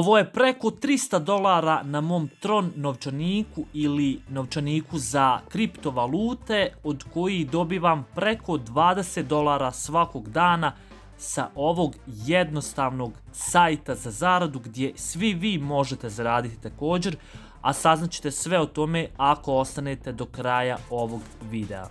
Ovo je preko 300 dolara na mom Tron novčaniku ili novčaniku za kriptovalute od koji dobivam preko 20 dolara svakog dana sa ovog jednostavnog sajta za zaradu gdje svi vi možete zaraditi također, a ćete sve o tome ako ostanete do kraja ovog videa.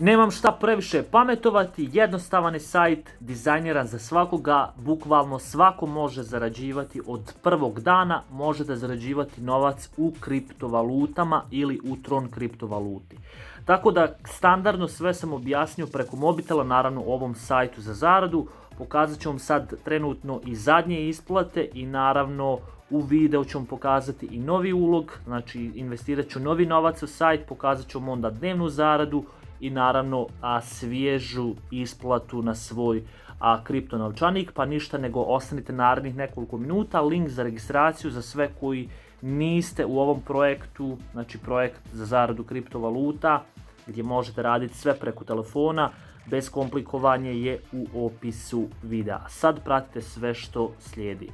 Nemam šta previše pametovati, jednostavan je sajt, dizajniran za svakoga, bukvalno svako može zarađivati od prvog dana, možete zarađivati novac u kriptovalutama ili u Tron kriptovaluti. Tako da standardno sve sam objasnio preko mobitela, naravno ovom sajtu za zaradu, pokazat ću vam sad trenutno i zadnje isplate i naravno u video ću vam pokazati i novi ulog, znači investirat ću novi novac u sajt, pokazat ću vam onda dnevnu zaradu i naravno a, svježu isplatu na svoj a, kripto novčanik. Pa ništa nego ostanite narednih nekoliko minuta. Link za registraciju za sve koji niste u ovom projektu, znači projekt za zaradu kriptovaluta gdje možete raditi sve preko telefona bez komplikovanje je u opisu videa. Sad pratite sve što slijedi.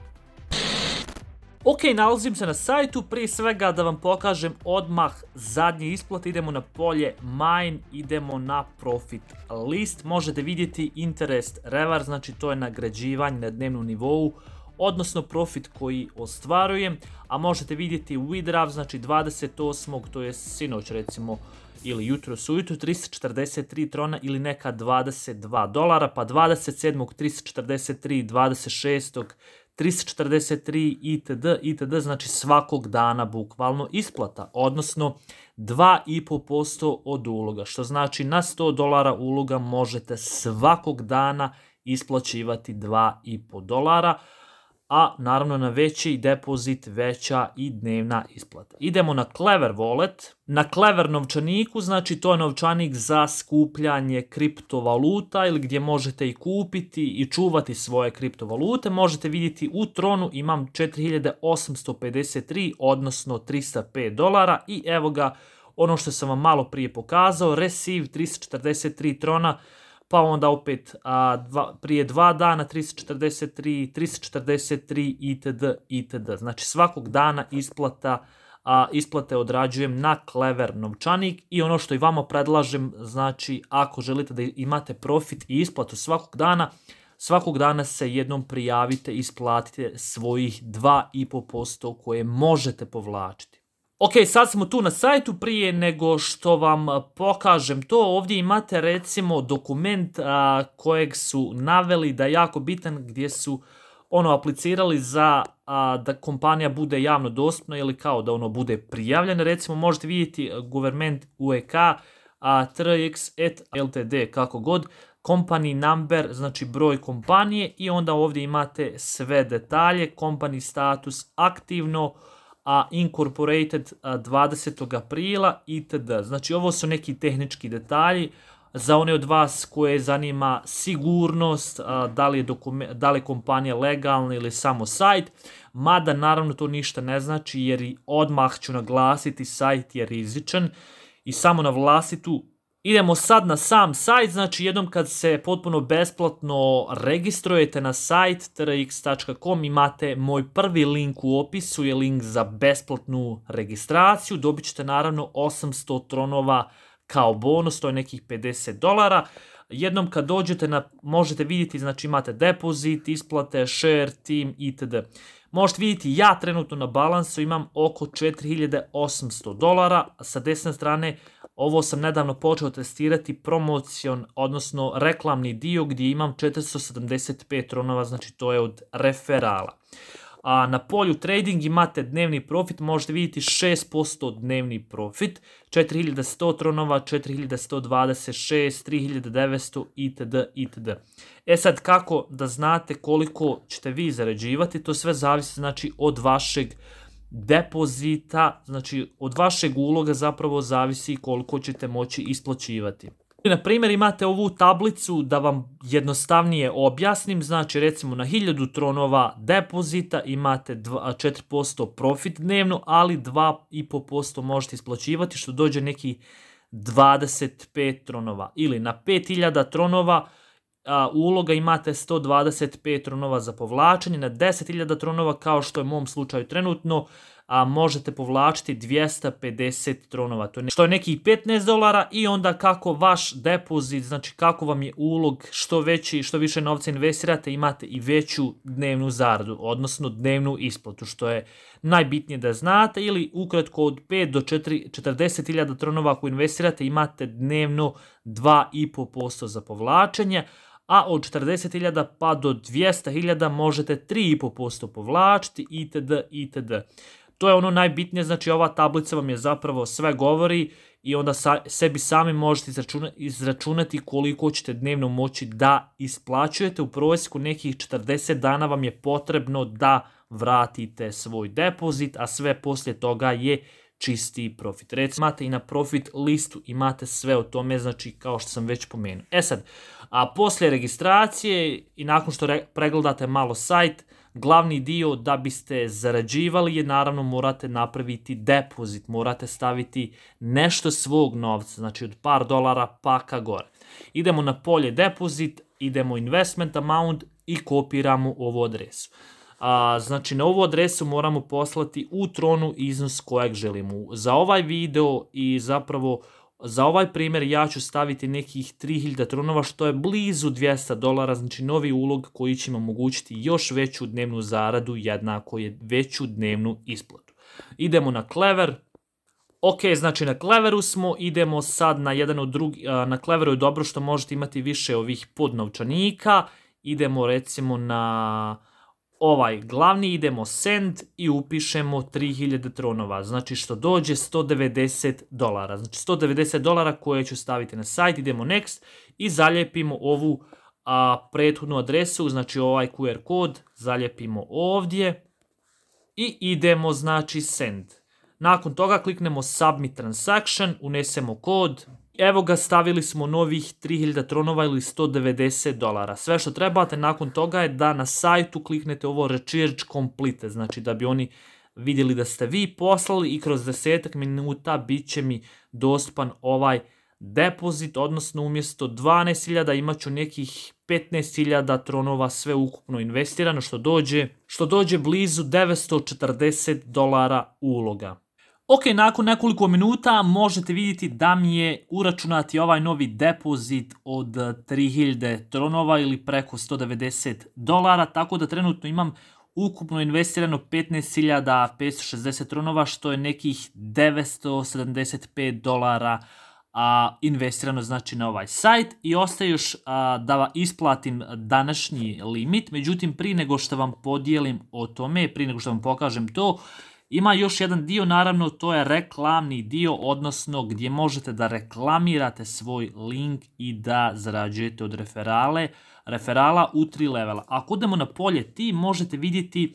Ok, nalazim se na sajtu, prije svega da vam pokažem odmah zadnje isplate, idemo na polje Mine, idemo na Profit List, možete vidjeti Interest Revar, znači to je nagrađivanje na dnevnom nivou, odnosno profit koji ostvarujem, a možete vidjeti withdraw, znači 28. to je sinoć recimo ili jutro su jutro, 343 trona ili neka 22 dolara, pa 27. 343, 26. 343 itd. itd. Znači svakog dana bukvalno isplata, odnosno 2,5% od uloga, što znači na 100 dolara uloga možete svakog dana isplaćivati 2,5 dolara, a naravno na veći depozit veća i dnevna isplata. Idemo na Clever Wallet. Na Clever novčaniku, znači to je novčanik za skupljanje kriptovaluta ili gdje možete i kupiti i čuvati svoje kriptovalute. Možete vidjeti u Tronu imam 4853, odnosno 305 dolara i evo ga ono što sam vam malo prije pokazao, Receive 343 Trona, pa onda opet a, prije dva dana 343, 343 itd. itd. Znači svakog dana isplata a, isplate odrađujem na Clever novčanik i ono što i vama predlažem, znači ako želite da imate profit i isplatu svakog dana, svakog dana se jednom prijavite i isplatite svojih 2,5% koje možete povlačiti. Ok, sad smo tu na sajtu, prije nego što vam pokažem to, ovdje imate recimo dokument kojeg su naveli da je jako bitan gdje su ono aplicirali za da kompanija bude javno dostupna ili kao da ono bude prijavljena. Recimo možete vidjeti e, government UEK a, trx et ltd kako god, company number, znači broj kompanije i onda ovdje imate sve detalje, company status aktivno, a Incorporated 20. aprila itd. Znači ovo su neki tehnički detalji za one od vas koje zanima sigurnost, da li je, da li kompanija legalna ili samo sajt, mada naravno to ništa ne znači jer i odmah ću naglasiti sajt je rizičan i samo na vlastitu Idemo sad na sam sajt, znači jednom kad se potpuno besplatno registrujete na sajt trx.com imate moj prvi link u opisu, je link za besplatnu registraciju, dobit ćete naravno 800 tronova kao bonus, to je nekih 50 dolara. Jednom kad dođete, na, možete vidjeti, znači imate depozit, isplate, share, team itd. Možete vidjeti, ja trenutno na balansu imam oko 4800 dolara, sa desne strane ovo sam nedavno počeo testirati promocion, odnosno reklamni dio gdje imam 475 tronova, znači to je od referala. A na polju trading imate dnevni profit, možete vidjeti 6% dnevni profit, 4100 tronova, 4126, 3900 itd. itd. E sad kako da znate koliko ćete vi zarađivati, to sve zavisi znači od vašeg depozita, znači od vašeg uloga zapravo zavisi koliko ćete moći isplaćivati. Na primjer imate ovu tablicu da vam jednostavnije objasnim, znači recimo na 1000 tronova depozita imate 4% profit dnevno, ali 2,5% možete isplaćivati što dođe neki 25 tronova ili na 5000 tronova uloga imate 125 tronova za povlačenje na 10.000 tronova kao što je u mom slučaju trenutno a možete povlačiti 250 tronova, to što je nekih 15 dolara i onda kako vaš depozit, znači kako vam je ulog što veći, što više novca investirate, imate i veću dnevnu zaradu, odnosno dnevnu isplatu, što je najbitnije da znate ili ukratko od 5 do 40.000 tronova ako investirate imate dnevno 2,5% za povlačenje, a od 40.000 pa do 200.000 možete 3,5% povlačiti itd. itd. To je ono najbitnije, znači ova tablica vam je zapravo sve govori i onda sebi sami možete izračunati, koliko ćete dnevno moći da isplaćujete. U prosjeku nekih 40 dana vam je potrebno da vratite svoj depozit, a sve poslije toga je čisti profit. Recimo, imate i na profit listu, imate sve o tome, znači kao što sam već pomenuo. E sad, a poslije registracije i nakon što pregledate malo sajt, glavni dio da biste zarađivali je naravno morate napraviti depozit, morate staviti nešto svog novca, znači od par dolara pa ka gore. Idemo na polje depozit, idemo investment amount i kopiramo ovu adresu znači na ovu adresu moramo poslati u tronu iznos kojeg želimo. Za ovaj video i zapravo za ovaj primjer ja ću staviti nekih 3000 tronova što je blizu 200 dolara, znači novi ulog koji će im omogućiti još veću dnevnu zaradu jednako je veću dnevnu isplatu. Idemo na Clever, Ok, znači na Cleveru smo, idemo sad na jedan od drugi, na Cleveru je dobro što možete imati više ovih podnovčanika, idemo recimo na ovaj glavni, idemo send i upišemo 3000 tronova, znači što dođe 190 dolara. Znači 190 dolara koje ću staviti na sajt, idemo next i zaljepimo ovu prethodnu adresu, znači ovaj QR kod, zaljepimo ovdje i idemo znači send. Nakon toga kliknemo submit transaction, unesemo kod, Evo ga, stavili smo novih 3000 tronova ili 190 dolara. Sve što trebate nakon toga je da na sajtu kliknete ovo Recharge Complete, znači da bi oni vidjeli da ste vi poslali i kroz desetak minuta bit će mi dostupan ovaj depozit, odnosno umjesto 12.000 imat ću nekih 15.000 tronova sve ukupno investirano, što dođe, što dođe blizu 940 dolara uloga. Ok, nakon nekoliko minuta možete vidjeti da mi je uračunati ovaj novi depozit od 3000 tronova ili preko 190 dolara, tako da trenutno imam ukupno investirano 15.560 tronova što je nekih 975 dolara a, investirano znači na ovaj sajt i ostaje još da vam isplatim današnji limit, međutim prije nego što vam podijelim o tome, prije nego što vam pokažem to, ima još jedan dio, naravno, to je reklamni dio, odnosno gdje možete da reklamirate svoj link i da zarađujete od referale, referala u tri levela. Ako odemo na polje ti, možete vidjeti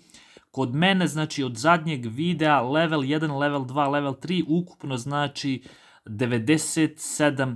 kod mene, znači od zadnjeg videa, level 1, level 2, level 3, ukupno znači 97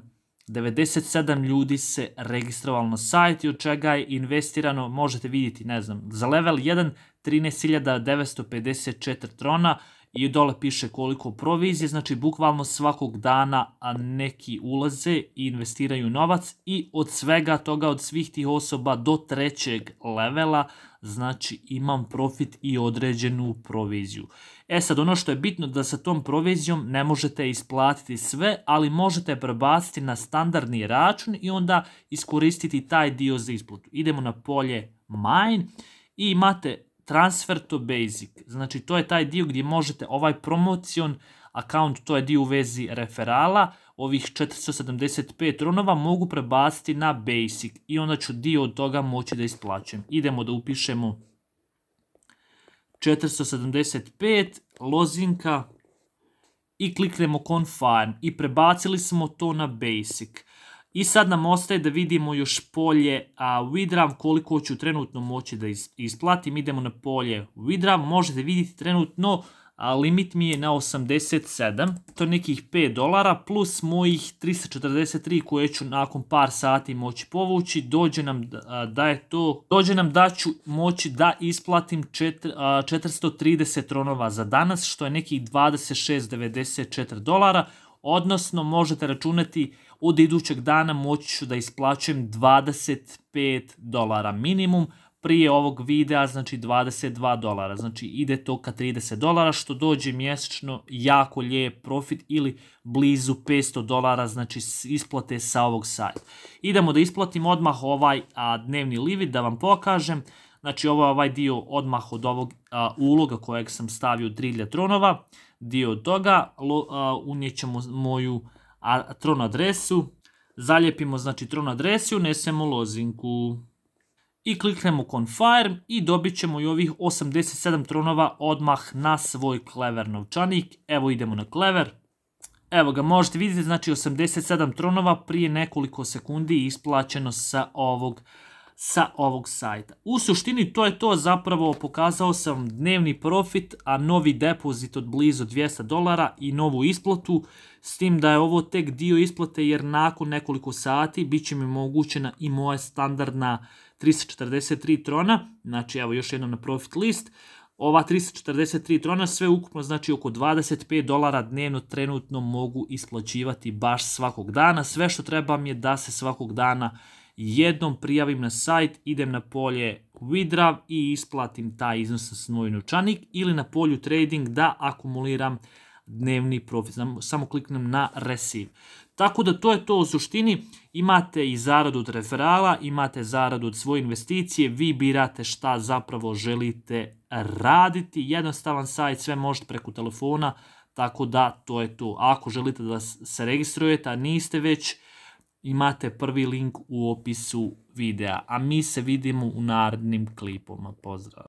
97 ljudi se registrovalo na sajt od čega je investirano, možete vidjeti, ne znam, za level 1 13.954 trona, i dole piše koliko provizije, znači bukvalno svakog dana neki ulaze i investiraju novac i od svega toga, od svih tih osoba do trećeg levela, znači imam profit i određenu proviziju. E sad ono što je bitno da sa tom provizijom ne možete isplatiti sve, ali možete prebaciti na standardni račun i onda iskoristiti taj dio za isplatu. Idemo na polje mine i imate transfer to basic, znači to je taj dio gdje možete ovaj promocion account, to je dio u vezi referala, ovih 475 runova mogu prebaciti na basic i onda ću dio od toga moći da isplaćem. Idemo da upišemo 475, lozinka i kliknemo confirm i prebacili smo to na basic. I sad nam ostaje da vidimo još polje a, koliko ću trenutno moći da isplatim. Idemo na polje Widrav, možete vidjeti trenutno limit mi je na 87, to je nekih 5 dolara, plus mojih 343 koje ću nakon par sati moći povući, dođe nam da je to, dođe nam da ću moći da isplatim 430 tronova za danas, što je nekih 26,94 dolara, odnosno možete računati od idućeg dana moći ću da isplaćujem 25 dolara minimum, prije ovog videa znači 22 dolara, znači ide to ka 30 dolara što dođe mjesečno jako lijep profit ili blizu 500 dolara znači isplate sa ovog sajta. Idemo da isplatim odmah ovaj dnevni livid da vam pokažem, znači ovo ovaj dio odmah od ovog uloga kojeg sam stavio drilja tronova, dio toga unijet ćemo moju a, tron adresu, zalijepimo znači tron adresu, unesemo lozinku i kliknemo confirm i dobit ćemo i ovih 87 tronova odmah na svoj Clever novčanik. Evo idemo na Clever. Evo ga, možete vidjeti, znači 87 tronova prije nekoliko sekundi isplaćeno sa ovog sa ovog sajta. U suštini to je to, zapravo pokazao sam dnevni profit, a novi depozit od blizu 200 dolara i novu isplatu, s tim da je ovo tek dio isplate jer nakon nekoliko sati bit će mi omogućena i moja standardna 343 trona, znači evo još jednom na profit list, ova 343 trona sve ukupno znači oko 25 dolara dnevno trenutno mogu isplaćivati baš svakog dana, sve što trebam je da se svakog dana jednom prijavim na sajt, idem na polje Vidrav i isplatim taj iznos na svoj novčanik ili na polju trading da akumuliram dnevni profit. Samo kliknem na receive. Tako da to je to u suštini. Imate i zaradu od referala, imate zaradu od svoje investicije, vi birate šta zapravo želite raditi. Jednostavan sajt, sve možete preko telefona, tako da to je to. Ako želite da se registrujete, a niste već, imate prvi link u opisu videa, a mi se vidimo u narednim klipom. Pozdrav!